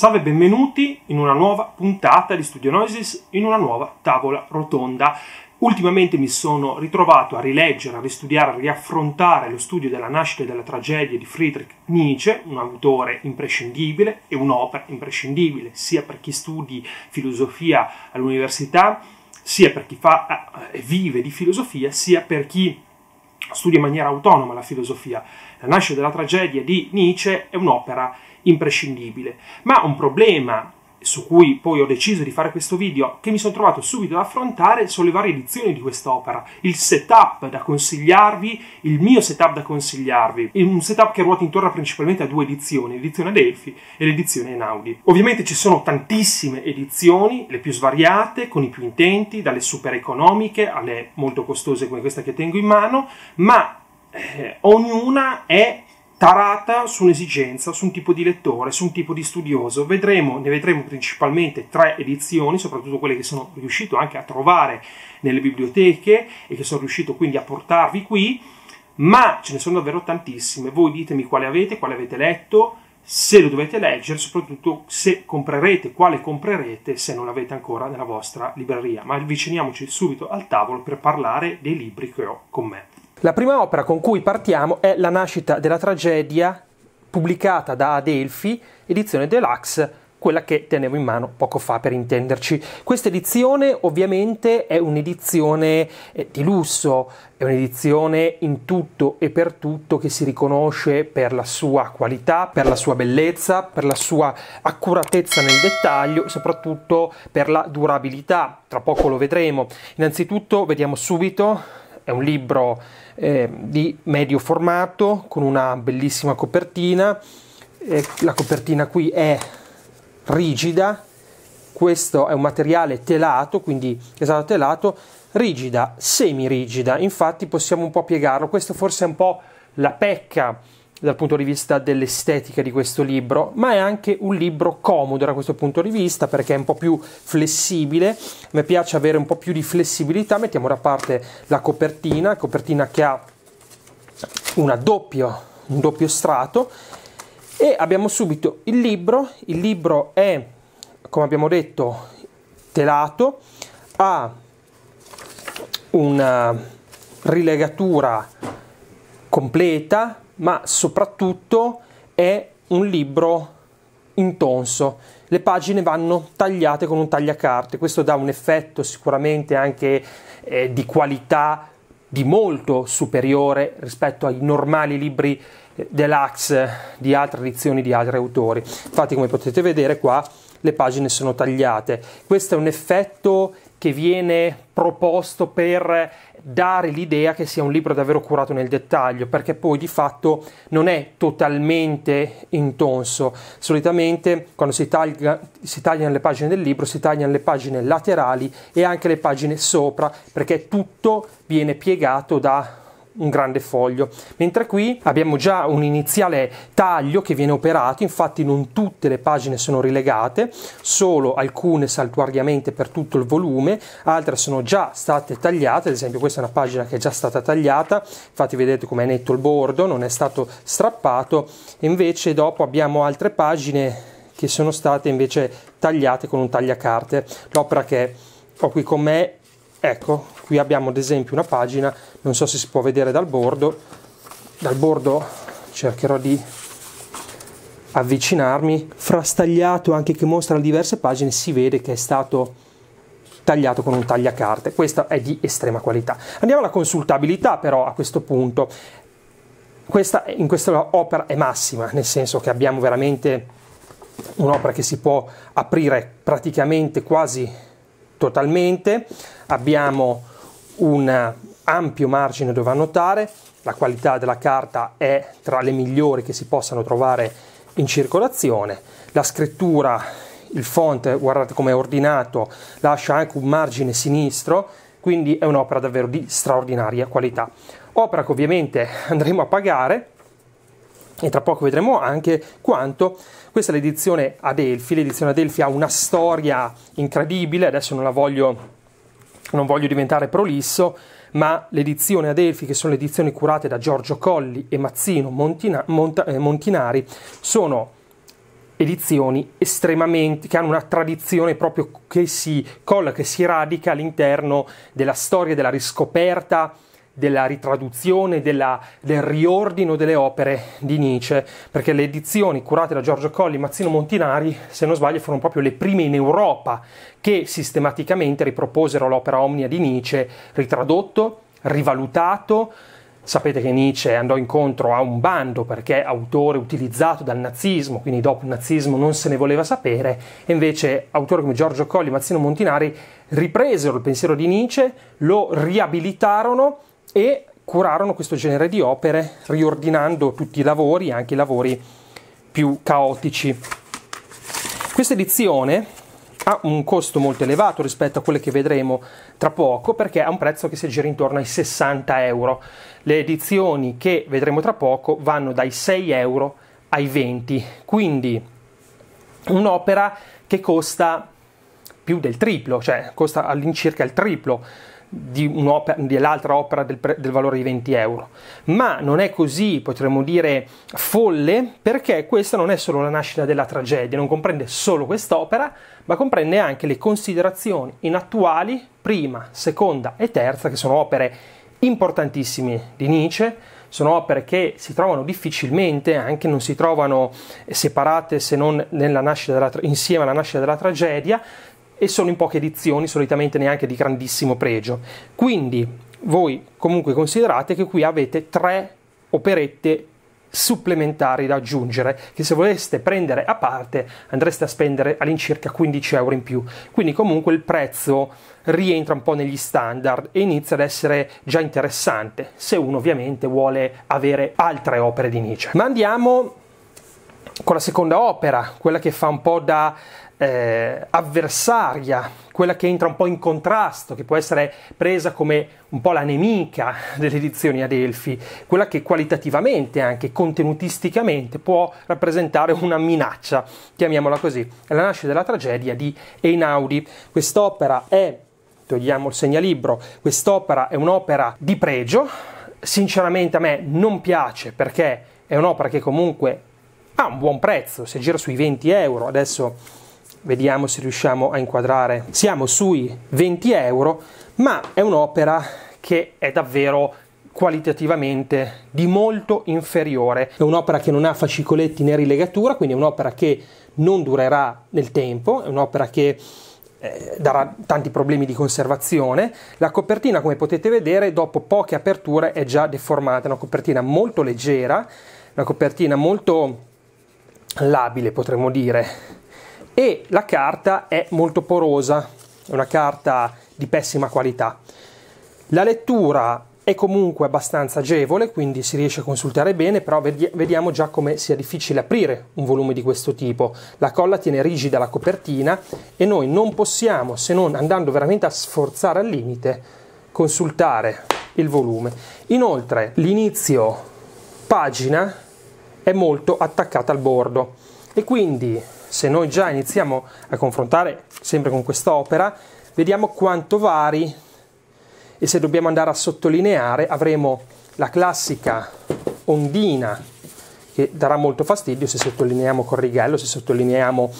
Salve e benvenuti in una nuova puntata di Studio Noises, in una nuova tavola rotonda. Ultimamente mi sono ritrovato a rileggere, a ristudiare, a riaffrontare lo studio della nascita e della tragedia di Friedrich Nietzsche, un autore imprescindibile e un'opera imprescindibile sia per chi studi filosofia all'università, sia per chi fa eh, e vive di filosofia, sia per chi studia in maniera autonoma la filosofia. La nascita della tragedia di Nietzsche è un'opera imprescindibile imprescindibile. Ma un problema su cui poi ho deciso di fare questo video, che mi sono trovato subito ad affrontare, sono le varie edizioni di quest'opera, il setup da consigliarvi, il mio setup da consigliarvi, un setup che ruota intorno principalmente a due edizioni, l'edizione ad e l'edizione Enaudi. Ovviamente ci sono tantissime edizioni, le più svariate, con i più intenti, dalle super economiche alle molto costose come questa che tengo in mano, ma eh, ognuna è tarata su un'esigenza, su un tipo di lettore, su un tipo di studioso. Vedremo, ne vedremo principalmente tre edizioni, soprattutto quelle che sono riuscito anche a trovare nelle biblioteche e che sono riuscito quindi a portarvi qui, ma ce ne sono davvero tantissime. Voi ditemi quale avete, quale avete letto, se lo dovete leggere, soprattutto se comprerete, quale comprerete se non l'avete ancora nella vostra libreria. Ma avviciniamoci subito al tavolo per parlare dei libri che ho con me. La prima opera con cui partiamo è La nascita della tragedia pubblicata da Adelphi, edizione deluxe, quella che tenevo in mano poco fa per intenderci. Questa edizione ovviamente è un'edizione eh, di lusso, è un'edizione in tutto e per tutto che si riconosce per la sua qualità, per la sua bellezza, per la sua accuratezza nel dettaglio e soprattutto per la durabilità. Tra poco lo vedremo. Innanzitutto vediamo subito, è un libro eh, di medio formato con una bellissima copertina. Eh, la copertina qui è rigida, questo è un materiale telato, quindi esatto telato, rigida, semi rigida, infatti possiamo un po' piegarlo, Questa forse è un po' la pecca dal punto di vista dell'estetica di questo libro, ma è anche un libro comodo da questo punto di vista perché è un po' più flessibile, mi piace avere un po' più di flessibilità, mettiamo da parte la copertina, copertina che ha doppio, un doppio strato e abbiamo subito il libro, il libro è come abbiamo detto telato, ha una rilegatura completa ma soprattutto è un libro intonso. Le pagine vanno tagliate con un tagliacarte, questo dà un effetto sicuramente anche eh, di qualità di molto superiore rispetto ai normali libri eh, deluxe di altre edizioni di altri autori. Infatti, come potete vedere qua, le pagine sono tagliate. Questo è un effetto che viene proposto per dare l'idea che sia un libro davvero curato nel dettaglio, perché poi di fatto non è totalmente intonso. Solitamente quando si, taglia, si tagliano le pagine del libro, si tagliano le pagine laterali e anche le pagine sopra, perché tutto viene piegato da un grande foglio, mentre qui abbiamo già un iniziale taglio che viene operato, infatti non tutte le pagine sono rilegate, solo alcune saltuariamente per tutto il volume, altre sono già state tagliate, ad esempio questa è una pagina che è già stata tagliata, infatti vedete come è netto il bordo, non è stato strappato, invece dopo abbiamo altre pagine che sono state invece tagliate con un tagliacarte, l'opera che ho qui con me, ecco, qui abbiamo ad esempio una pagina non so se si può vedere dal bordo dal bordo cercherò di avvicinarmi frastagliato anche che mostra diverse pagine si vede che è stato tagliato con un tagliacarte questa è di estrema qualità andiamo alla consultabilità però a questo punto questa, in questa opera è massima nel senso che abbiamo veramente un'opera che si può aprire praticamente quasi totalmente abbiamo un ampio margine dove annotare, la qualità della carta è tra le migliori che si possano trovare in circolazione, la scrittura, il font, guardate come è ordinato, lascia anche un margine sinistro, quindi è un'opera davvero di straordinaria qualità. Opera che ovviamente andremo a pagare e tra poco vedremo anche quanto questa è l'edizione Adelphi, l'edizione Adelphi ha una storia incredibile, adesso non la voglio non voglio diventare prolisso, ma l'edizione Adelphi, che sono le edizioni curate da Giorgio Colli e Mazzino Montina, Monta, eh, Montinari, sono edizioni estremamente che hanno una tradizione proprio che si colla, che si radica all'interno della storia della riscoperta della ritraduzione, della, del riordino delle opere di Nietzsche, perché le edizioni curate da Giorgio Colli e Mazzino Montinari, se non sbaglio, furono proprio le prime in Europa che sistematicamente riproposero l'opera omnia di Nietzsche, ritradotto, rivalutato, Sapete che Nietzsche andò incontro a un bando perché autore utilizzato dal nazismo, quindi dopo il nazismo non se ne voleva sapere, e invece autori come Giorgio Colli e Mazzino Montinari ripresero il pensiero di Nietzsche, lo riabilitarono e curarono questo genere di opere riordinando tutti i lavori, anche i lavori più caotici. Questa edizione ha un costo molto elevato rispetto a quelle che vedremo tra poco perché ha un prezzo che si aggira intorno ai 60 euro. Le edizioni che vedremo tra poco vanno dai 6 euro ai 20, quindi un'opera che costa più del triplo, cioè costa all'incirca il triplo di dell'altra opera del, pre, del valore di 20 euro. Ma non è così, potremmo dire, folle, perché questa non è solo la nascita della tragedia, non comprende solo quest'opera, ma comprende anche le considerazioni inattuali, prima, seconda e terza, che sono opere importantissime di Nietzsche, sono opere che si trovano difficilmente, anche non si trovano separate se non tra- insieme alla nascita della tragedia, e sono in poche edizioni, solitamente neanche di grandissimo pregio. Quindi voi comunque considerate che qui avete tre operette supplementari da aggiungere che se voleste prendere a parte andreste a spendere all'incirca 15 euro in più quindi comunque il prezzo rientra un po' negli standard e inizia ad essere già interessante se uno ovviamente vuole avere altre opere di Nietzsche ma andiamo con la seconda opera quella che fa un po' da eh, avversaria, quella che entra un po' in contrasto, che può essere presa come un po' la nemica delle edizioni Adelphi, quella che qualitativamente, anche contenutisticamente, può rappresentare una minaccia, chiamiamola così. È la nascita della tragedia di Einaudi. Quest'opera è, togliamo il segnalibro, quest'opera è un'opera di pregio, sinceramente a me non piace perché è un'opera che comunque ha un buon prezzo, si gira sui 20 euro, adesso vediamo se riusciamo a inquadrare. Siamo sui 20 euro, ma è un'opera che è davvero qualitativamente di molto inferiore. È un'opera che non ha fascicoletti né rilegatura, quindi è un'opera che non durerà nel tempo, è un'opera che eh, darà tanti problemi di conservazione. La copertina, come potete vedere, dopo poche aperture è già deformata, è una copertina molto leggera, una copertina molto labile, potremmo dire e la carta è molto porosa, è una carta di pessima qualità. La lettura è comunque abbastanza agevole, quindi si riesce a consultare bene, però vediamo già come sia difficile aprire un volume di questo tipo. La colla tiene rigida la copertina e noi non possiamo, se non andando veramente a sforzare al limite, consultare il volume. Inoltre l'inizio pagina è molto attaccata al bordo e quindi se noi già iniziamo a confrontare sempre con questa opera, vediamo quanto vari e se dobbiamo andare a sottolineare avremo la classica ondina che darà molto fastidio se sottolineiamo col righello, se sottolineiamo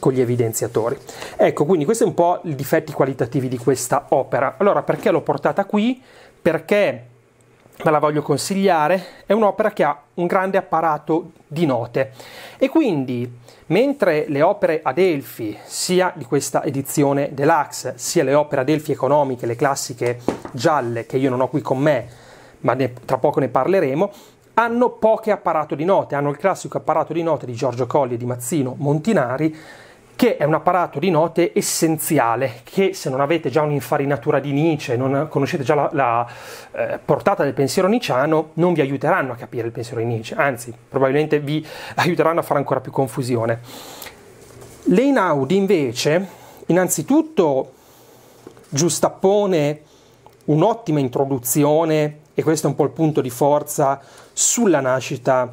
con gli evidenziatori. Ecco, quindi questi sono un po' i difetti qualitativi di questa opera. Allora, perché l'ho portata qui? Perché ma la voglio consigliare, è un'opera che ha un grande apparato di note e quindi mentre le opere Adelphi, sia di questa edizione deluxe, sia le opere Adelphi economiche, le classiche gialle che io non ho qui con me, ma ne, tra poco ne parleremo, hanno poche apparato di note, hanno il classico apparato di note di Giorgio Colli e di Mazzino Montinari che è un apparato di note essenziale che se non avete già un'infarinatura di Nietzsche, non conoscete già la, la eh, portata del pensiero nicciano, non vi aiuteranno a capire il pensiero di Nietzsche, anzi probabilmente vi aiuteranno a fare ancora più confusione. Leinaudi invece, innanzitutto, giustappone un'ottima introduzione, e questo è un po' il punto di forza, sulla nascita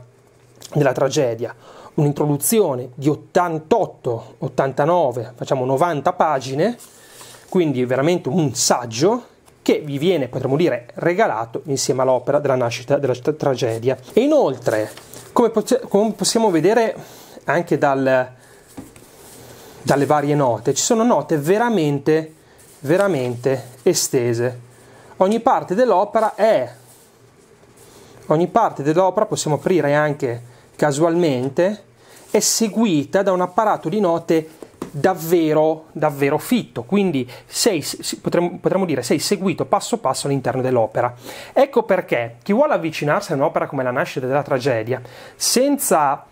della tragedia un'introduzione di 88, 89, facciamo 90 pagine, quindi veramente un saggio che vi viene, potremmo dire, regalato insieme all'opera della nascita della tragedia. E inoltre, come, possiamo vedere anche dal, dalle varie note, ci sono note veramente, veramente estese. Ogni parte dell'opera è, ogni parte dell'opera possiamo aprire anche casualmente, è seguita da un apparato di note davvero, davvero fitto, quindi sei, potremmo, potremmo dire sei seguito passo passo all'interno dell'opera. Ecco perché chi vuole avvicinarsi a un'opera come La nascita della tragedia, senza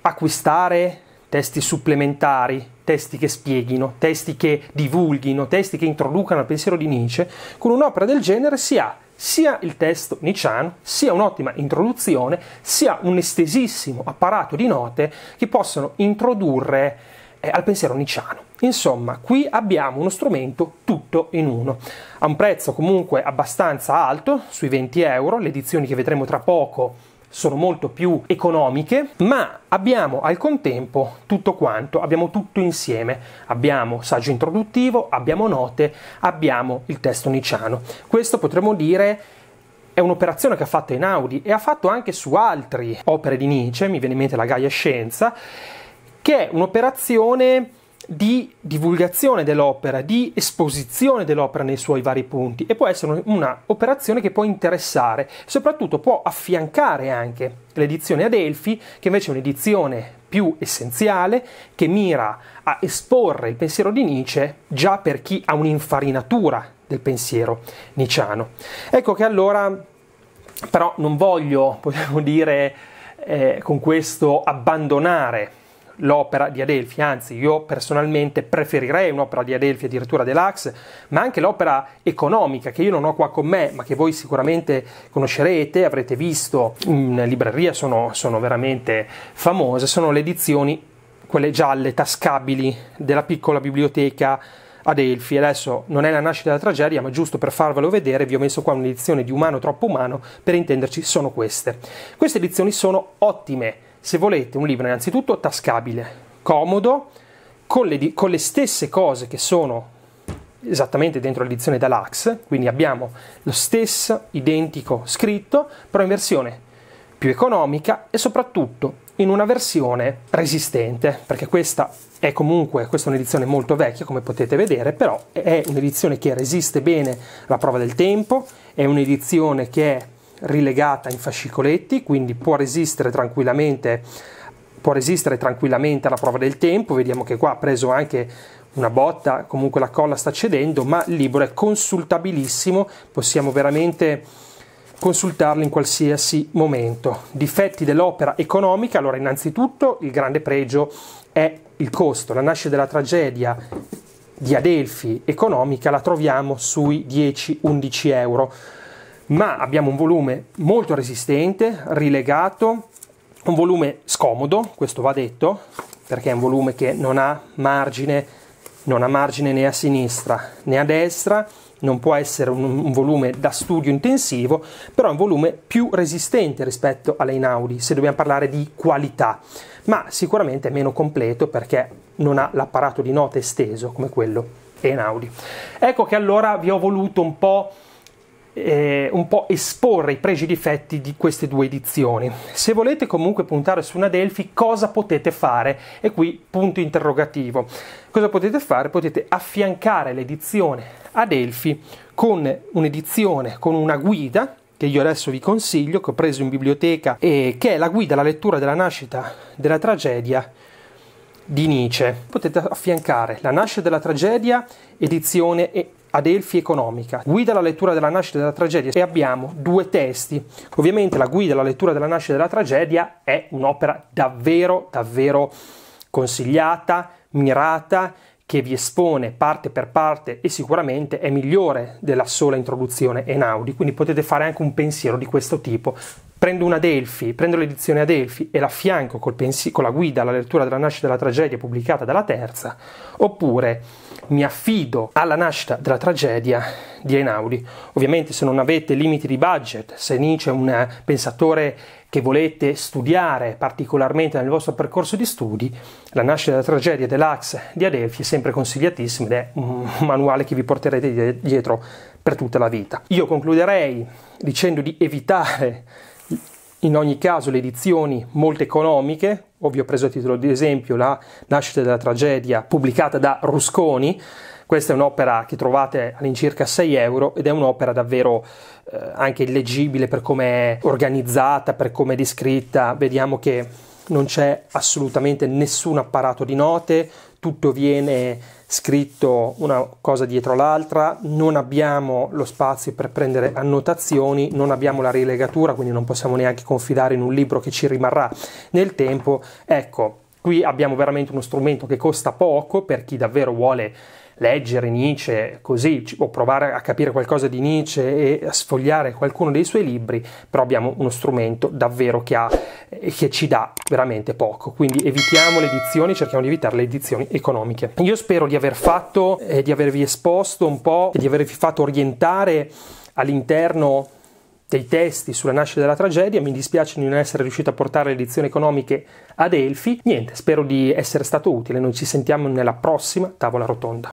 acquistare testi supplementari, testi che spieghino, testi che divulghino, testi che introducano il pensiero di Nietzsche, con un'opera del genere si ha sia il testo nicciano, sia un'ottima introduzione, sia un estesissimo apparato di note che possono introdurre eh, al pensiero nicciano. Insomma, qui abbiamo uno strumento tutto in uno. A un prezzo comunque abbastanza alto, sui 20 euro, le edizioni che vedremo tra poco sono molto più economiche, ma abbiamo al contempo tutto quanto, abbiamo tutto insieme, abbiamo saggio introduttivo, abbiamo note, abbiamo il testo niciano. Questo potremmo dire è un'operazione che ha fatto in Audi e ha fatto anche su altre opere di Nietzsche, mi viene in mente la Gaia Scienza, che è un'operazione di divulgazione dell'opera, di esposizione dell'opera nei suoi vari punti e può essere un'operazione che può interessare, soprattutto può affiancare anche l'edizione Adelphi, che invece è un'edizione più essenziale, che mira a esporre il pensiero di Nietzsche già per chi ha un'infarinatura del pensiero nicciano. Ecco che allora, però non voglio, possiamo dire, eh, con questo abbandonare l'opera di Adelphi, anzi io personalmente preferirei un'opera di Adelphi addirittura deluxe, ma anche l'opera economica che io non ho qua con me, ma che voi sicuramente conoscerete, avrete visto in libreria, sono, sono veramente famose, sono le edizioni, quelle gialle, tascabili, della piccola biblioteca ad Adesso non è la nascita della tragedia, ma giusto per farvelo vedere vi ho messo qua un'edizione di Umano troppo umano, per intenderci sono queste. Queste edizioni sono ottime se volete un libro innanzitutto tascabile, comodo, con le, con le stesse cose che sono esattamente dentro l'edizione Dalax, quindi abbiamo lo stesso identico scritto, però in versione più economica e soprattutto in una versione resistente, perché questa è comunque questa è un'edizione molto vecchia, come potete vedere, però è un'edizione che resiste bene la prova del tempo, è un'edizione che è rilegata in fascicoletti, quindi può resistere tranquillamente, può resistere tranquillamente alla prova del tempo. Vediamo che qua ha preso anche una botta, comunque la colla sta cedendo, ma il libro è consultabilissimo, possiamo veramente consultarlo in qualsiasi momento. Difetti dell'opera economica, allora innanzitutto il grande pregio è il costo, la nascita della tragedia di Adelphi economica la troviamo sui 10-11 euro ma abbiamo un volume molto resistente, rilegato, un volume scomodo, questo va detto, perché è un volume che non ha margine, non ha margine né a sinistra né a destra, non può essere un, un, volume da studio intensivo, però è un volume più resistente rispetto alle Inaudi, se dobbiamo parlare di qualità, ma sicuramente è meno completo perché non ha l'apparato di note esteso come quello Einaudi. Ecco che allora vi ho voluto un po' eh, un po' esporre i pregi e i difetti di queste due edizioni. Se volete comunque puntare su una Delphi, cosa potete fare? E qui punto interrogativo. Cosa potete fare? Potete affiancare l'edizione a Delphi con un'edizione, con una guida che io adesso vi consiglio, che ho preso in biblioteca, e che è la guida alla lettura della nascita della tragedia di Nietzsche. Potete affiancare La nascita della tragedia, edizione e Adelphi Economica, guida alla lettura della nascita della tragedia e abbiamo due testi. Ovviamente la guida alla lettura della nascita della tragedia è un'opera davvero, davvero consigliata, mirata, che vi espone parte per parte e sicuramente è migliore della sola introduzione Enaudi, quindi potete fare anche un pensiero di questo tipo prendo una Delphi, prendo l'edizione a Delphi e l'affianco col pensi- con la guida alla lettura della nascita della tragedia pubblicata dalla terza, oppure mi affido alla nascita della tragedia di Einaudi. Ovviamente se non avete limiti di budget, se Nietzsche è un pensatore che volete studiare particolarmente nel vostro percorso di studi, la nascita della tragedia dell'Axe di Adelphi è sempre consigliatissima ed è un manuale che vi porterete dietro per tutta la vita. Io concluderei dicendo di evitare in ogni caso le edizioni molto economiche, ovvio ho preso a titolo di esempio la nascita della tragedia pubblicata da Rusconi, questa è un'opera che trovate all'incirca 6 euro ed è un'opera davvero eh, anche illeggibile per come è organizzata, per come è descritta, vediamo che non c'è assolutamente nessun apparato di note, tutto viene scritto una cosa dietro l'altra, non abbiamo lo spazio per prendere annotazioni, non abbiamo la rilegatura, quindi non possiamo neanche confidare in un libro che ci rimarrà nel tempo. Ecco, qui abbiamo veramente uno strumento che costa poco per chi davvero vuole leggere Nietzsche così o provare a capire qualcosa di Nietzsche e sfogliare qualcuno dei suoi libri, però abbiamo uno strumento davvero che, ha, eh, che ci dà veramente poco. Quindi evitiamo le edizioni, cerchiamo di evitare le edizioni economiche. Io spero di aver fatto, e eh, di avervi esposto un po', di avervi fatto orientare all'interno dei testi sulla nascita della tragedia, mi dispiace di non essere riuscito a portare le edizioni economiche ad Elfi. niente, spero di essere stato utile, noi ci sentiamo nella prossima tavola rotonda.